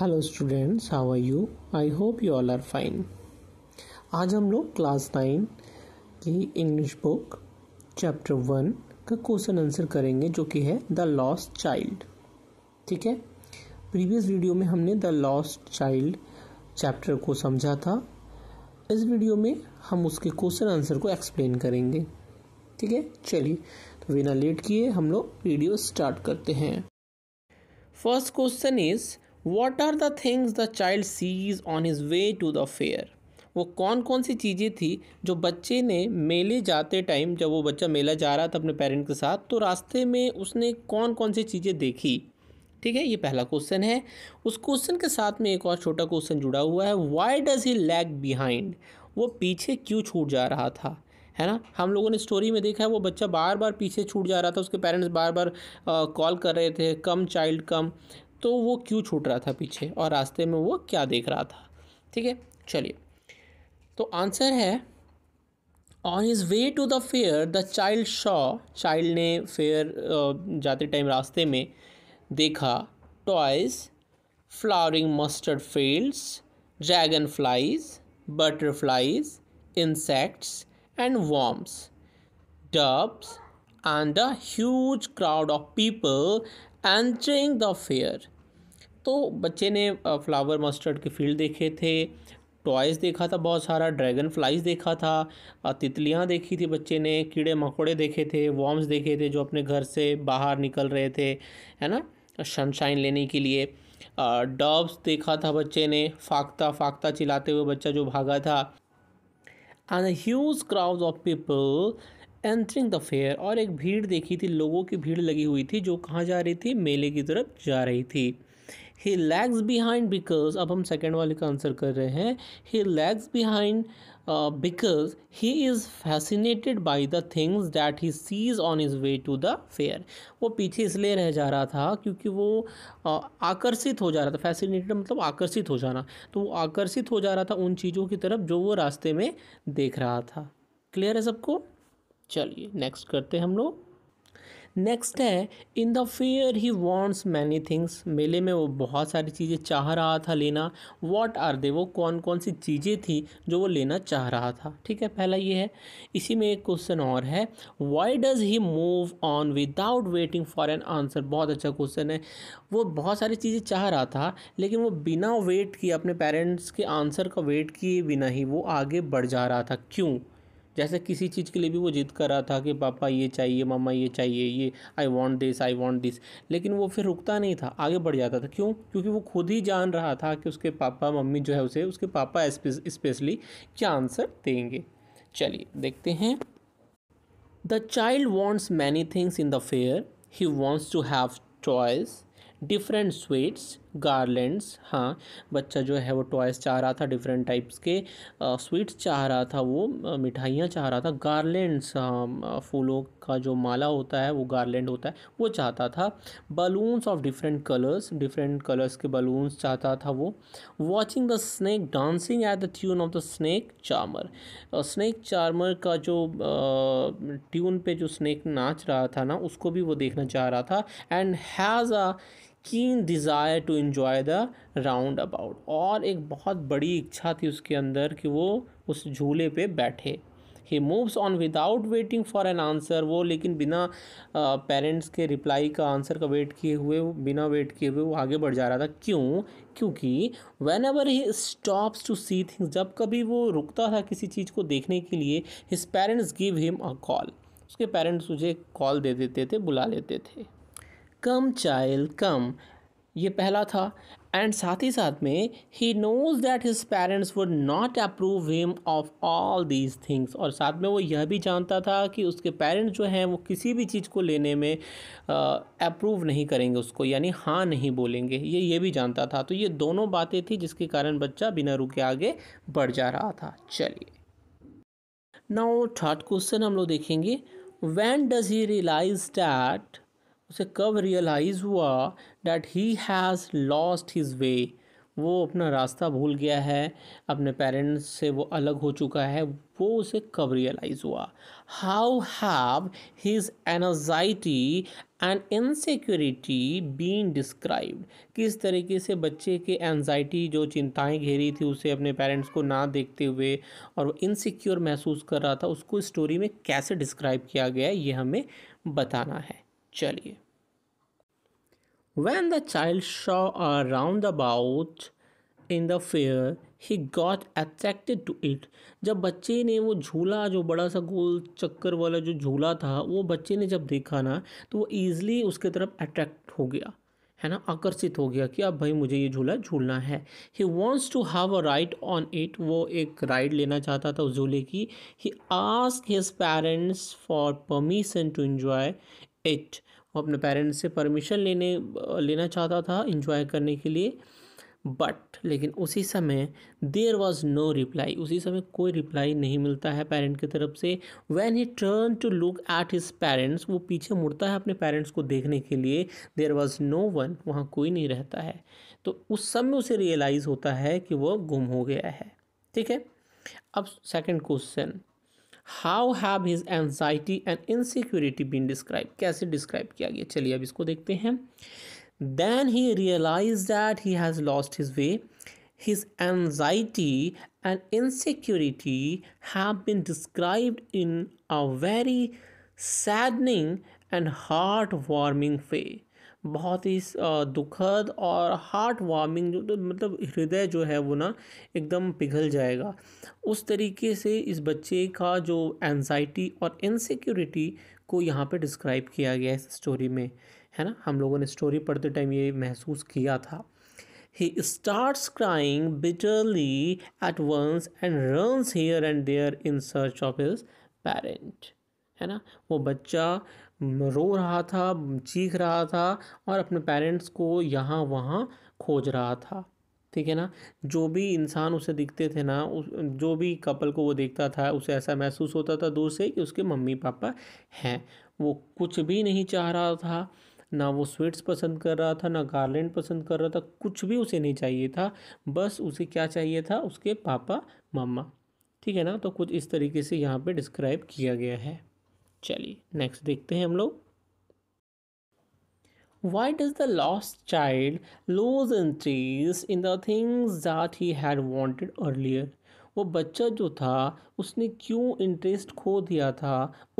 Hello students how are you I hope you all are fine आज हम लोग class nine की English book chapter one का question answer करेंगे जो कि है द लॉस्ट चाइल्ड ठीक है प्रीवियस वीडियो में हमने द लॉस्ट चाइल्ड चैप्टर को समझा था इस वीडियो में हम उसके क्वेश्चन आंसर को एक्सप्लेन करेंगे ठीक है चलिए तो बिना लेट किए हम लोग वीडियो स्टार्ट करते हैं first question is what are the things the child sees on his way to the fair वो कौन कौन सी चीज़ें थी जो बच्चे ने मेले जाते टाइम जब वो बच्चा मेला जा रहा था अपने पेरेंट के साथ तो रास्ते में उसने कौन कौन सी चीज़ें देखी ठीक है ये पहला क्वेश्चन है उस क्वेश्चन के साथ में एक और छोटा क्वेश्चन जुड़ा हुआ है why does he lag behind वो पीछे क्यों छूट जा रहा था है ना हम लोगों ने स्टोरी में देखा है वो बच्चा बार बार पीछे छूट जा रहा था उसके पेरेंट्स बार बार कॉल कर रहे थे कम चाइल्ड कम तो वो क्यों छूट रहा था पीछे और रास्ते में वो क्या देख रहा था ठीक है चलिए तो आंसर है on his way to the fair the child saw child ने फेयर जाते टाइम रास्ते में देखा toys flowering mustard fields dragonflies butterflies insects and worms doves and the huge crowd of people entering the fair तो बच्चे ने flower mustard के field देखे थे टॉयज़ देखा था बहुत सारा ड्रैगन फ्लाइज देखा था तितलियाँ देखी थी बच्चे ने कीड़े मकोड़े देखे थे वॉर्म्स देखे थे जो अपने घर से बाहर निकल रहे थे है ना सनशाइन लेने के लिए डब्स देखा था बच्चे ने फाकता फाकता चिल्लाते हुए बच्चा जो भागा था and huge crowd of people entering the fair और एक भीड़ देखी थी लोगों की भीड़ लगी हुई थी जो कहाँ जा रही थी मेले की तरफ जा रही थी ही लैग्स बिहाइंड बिकॉज अब हम सेकेंड वाले का आंसर कर रहे हैं he lags behind because he is fascinated by the things that he sees on his way to the fair वो पीछे इसलिए रह जा रहा था क्योंकि वो uh, आकर्षित हो जा रहा था फैसिनेटेड मतलब आकर्षित हो जाना तो वो आकर्षित हो जा रहा था उन चीज़ों की तरफ जो वो रास्ते में देख रहा था क्लियर है सबको चलिए नेक्स्ट करते हैं हम लोग नेक्स्ट है in the fair he wants many things मेले में वो बहुत सारी चीज़ें चाह रहा था लेना वॉट आर दे वो कौन कौन सी चीज़ें थी जो वो लेना चाह रहा था ठीक है पहला ये है इसी में एक क्वेश्चन और है why does he move on without waiting for an answer बहुत अच्छा क्वेश्चन है वो बहुत सारी चीज़ें चाह रहा था लेकिन वो बिना वेट किए अपने पेरेंट्स के आंसर का वेट किए बिना ही वो आगे बढ़ जा रहा था क्यों जैसे किसी चीज़ के लिए भी वो जिद कर रहा था कि पापा ये चाहिए मामा ये चाहिए ये I want this I want this लेकिन वो फिर रुकता नहीं था आगे बढ़ जाता था क्यों क्योंकि वो खुद ही जान रहा था कि उसके पापा मम्मी जो है उसे उसके पापा स्पेशली क्या आंसर देंगे चलिए देखते हैं the child wants many things in the fair he wants to have choice different sweets garlands हाँ बच्चा जो है वो टॉयज़ चाह रहा था डिफरेंट टाइप्स के स्वीट्स चाह रहा था वो मिठाइयाँ चाह रहा था गार्लैंड्स हाँ फूलों का जो माला होता है वो गार्लैंड होता है वो चाहता था balloons of different colours different colours के बलून्स चाहता था वो watching the snake dancing at the tune of the snake charmer snake charmer का जो ट्यून पे जो स्नैक नाच रहा था ना उसको भी वो देखना चाह रहा था and has a keen desire to enjoy the roundabout और एक बहुत बड़ी इच्छा थी उसके अंदर कि वो उस झूले पे बैठे he moves on without waiting for an answer वो लेकिन बिना पेरेंट्स के रिप्लाई का आंसर का वेट किए हुए बिना वेट किए हुए वो आगे बढ़ जा रहा था क्यों क्योंकि whenever he stops to see things जब कभी वो रुकता था किसी चीज़ को देखने के लिए his parents give him a call उसके पेरेंट्स उसे कॉल दे देते थे बुला लेते थे कम चाइल्ड कम ये पहला था एंड साथ ही साथ में he knows that his parents would not approve him of all these things और साथ में वो यह भी जानता था कि उसके पेरेंट्स जो हैं वो किसी भी चीज़ को लेने में अप्रूव नहीं करेंगे उसको यानी हाँ नहीं बोलेंगे ये ये भी जानता था तो ये दोनों बातें थी जिसके कारण बच्चा बिना रुके आगे बढ़ जा रहा था चलिए नाउ थर्ड क्वेश्चन हम लोग देखेंगे when does he realise that उसे कब रियलाइज़ हुआ that he has lost his way वो अपना रास्ता भूल गया है अपने पेरेंट्स से वो अलग हो चुका है वो उसे कब रियलाइज़ हुआ how have his anxiety and insecurity been described किस तरीके से बच्चे के एनजाइटी जो चिंताएं घेरी थी उसे अपने पेरेंट्स को ना देखते हुए और वो इनसिक्योर महसूस कर रहा था उसको स्टोरी में कैसे डिस्क्राइब किया गया ये हमें बताना है चलिए when the child saw roundabout in the fair he got attracted to it जब बच्चे ने वो झूला जो बड़ा सा गोल चक्कर वाला जो झूला था वो बच्चे ने जब देखा ना तो वो ईज़िली उसके तरफ अट्रैक्ट हो गया है ना आकर्षित हो गया कि अब भाई मुझे ये झूला झूलना है he wants to have a ride on it वो एक राइड लेना चाहता था उस झूले की he ask his parents for permission to enjoy it वो अपने पेरेंट्स से परमिशन लेने लेना चाहता था इंजॉय करने के लिए बट लेकिन उसी समय देर वॉज नो रिप्लाई उसी समय कोई रिप्लाई नहीं मिलता है पेरेंट की तरफ से when he turn to look at his parents वो पीछे मुड़ता है अपने पेरेंट्स को देखने के लिए देर वॉज नो वन वहाँ कोई नहीं रहता है तो उस समय उसे रियलाइज़ होता है कि वह गुम हो गया है ठीक है अब second question how have his anxiety and insecurity been describe कैसे डिस्क्राइब किया गया चलिए अब इसको देखते हैं then he realise that he has lost his way his anxiety and insecurity have been described in a very saddening and heartwarming way. बहुत ही दुखद और हार्ट वार्मिंग जो तो मतलब हृदय जो है वो ना एकदम पिघल जाएगा उस तरीके से इस बच्चे का जो एनजाइटी और इनसिक्योरिटी को यहाँ पे डिस्क्राइब किया गया है इस स्टोरी में है ना हम लोगों ने स्टोरी पढ़ते टाइम ये महसूस किया था he starts crying bitterly at once and runs here and there in search of his parent है ना वो बच्चा रो रहा था चीख रहा था और अपने पेरेंट्स को यहाँ वहाँ खोज रहा था ठीक है ना जो भी इंसान उसे दिखते थे ना उस जो भी कपल को वो देखता था उसे ऐसा महसूस होता था दूर से कि उसके मम्मी पापा हैं वो कुछ भी नहीं चाह रहा था ना वो स्वीट्स पसंद कर रहा था ना गार्लैंड पसंद कर रहा था कुछ भी उसे नहीं चाहिए था बस उसे क्या चाहिए था उसके पापा मम्मा ठीक है ना तो कुछ इस तरीके से यहाँ पे डिस्क्राइब किया गया है चलिए नेक्स्ट देखते हैं हम लोग why does the lost child lose interest in the things that he had wanted earlier वो बच्चा जो था उसने क्यों इंटरेस्ट खो दिया था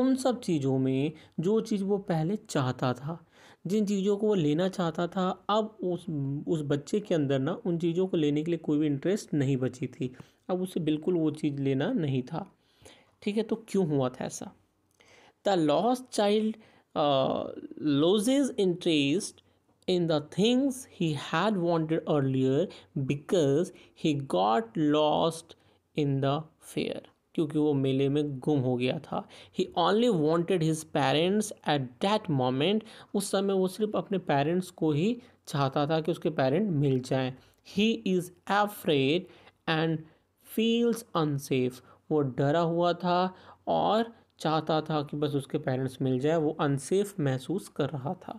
उन सब चीज़ों में जो चीज़ वो पहले चाहता था जिन चीज़ों को वो लेना चाहता था अब उस उस बच्चे के अंदर ना उन चीज़ों को लेने के लिए कोई भी इंटरेस्ट नहीं बची थी अब उसे बिल्कुल वो चीज़ लेना नहीं था ठीक है तो क्यों हुआ था ऐसा the lost child uh, loses interest in the things he had wanted earlier because he got lost in the fair क्योंकि वो मेले में गुम हो गया था he only wanted his parents at that moment उस समय वो सिर्फ अपने पेरेंट्स को ही चाहता था कि उसके पेरेंट मिल जाएं he is afraid and feels unsafe वो डरा हुआ था और चाहता था कि बस उसके पेरेंट्स मिल जाए वो अनसेफ महसूस कर रहा था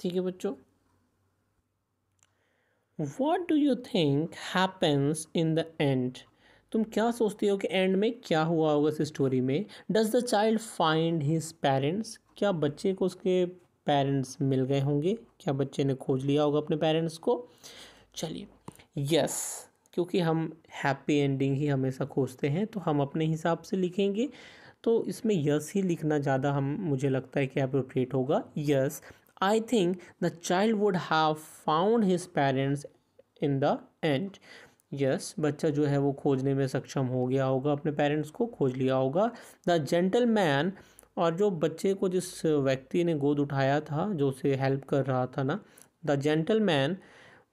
ठीक है बच्चों what do you think happens in the end तुम क्या सोचते हो कि एंड में क्या हुआ होगा इस स्टोरी में does the child find his parents क्या बच्चे को उसके पेरेंट्स मिल गए होंगे क्या बच्चे ने खोज लिया होगा अपने पेरेंट्स को चलिए यस क्योंकि हम हैप्पी एंडिंग ही हमेशा खोजते हैं तो हम अपने हिसाब से लिखेंगे तो इसमें यस ही लिखना ज़्यादा हम मुझे लगता है कि अप्रोप्रिएट होगा yes I think the child would have found his parents in the end yes बच्चा जो है वो खोजने में सक्षम हो गया होगा अपने पेरेंट्स को खोज लिया होगा द जेंटल मैन और जो बच्चे को जिस व्यक्ति ने गोद उठाया था जो उसे हेल्प कर रहा था ना the gentleman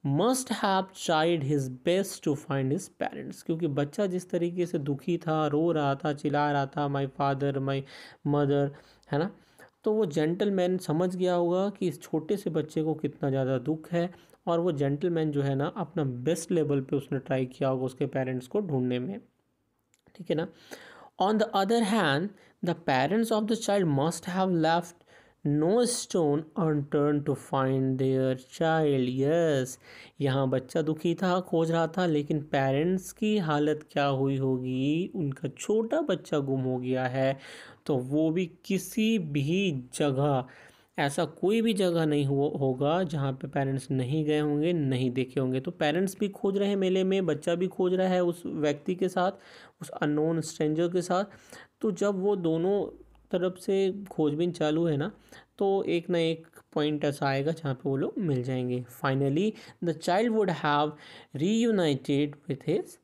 must have tried his best to find his parents क्योंकि बच्चा जिस तरीके से दुखी था रो रहा था चिल्ला रहा था माई फादर माई मदर है ना तो वो जेंटलमैन समझ गया होगा कि इस छोटे से बच्चे को कितना ज़्यादा दुख है और वो जेंटलमैन जो है ना अपना बेस्ट लेवल पे उसने ट्राई किया होगा उसके पेरेंट्स को ढूंढने में ठीक है ना on the other hand the parents of the child must have left no stone unturn to find their child yes यहाँ बच्चा दुखी था खोज रहा था लेकिन पेरेंट्स की हालत क्या हुई होगी उनका छोटा बच्चा गुम हो गया है तो वो भी किसी भी जगह ऐसा कोई भी जगह नहीं हो होगा जहाँ पे पेरेंट्स नहीं गए होंगे नहीं देखे होंगे तो पेरेंट्स भी खोज रहे हैं मेले में बच्चा भी खोज रहा है उस व्यक्ति के साथ उस अननोन स्ट्रेंजर के साथ तो जब वो दोनों तरफ से खोजबीन चालू है ना तो एक ना एक पॉइंट ऐसा आएगा जहाँ पे वो लोग मिल जाएंगे finally the child would have reunited with his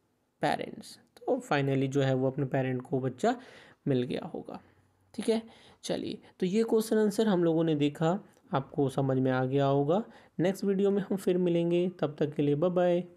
parents तो फाइनली जो है वो अपने पेरेंट को बच्चा मिल गया होगा ठीक है चलिए तो ये क्वेश्चन आंसर हम लोगों ने देखा आपको समझ में आ गया होगा नेक्स्ट वीडियो में हम फिर मिलेंगे तब तक के लिए बाय बाय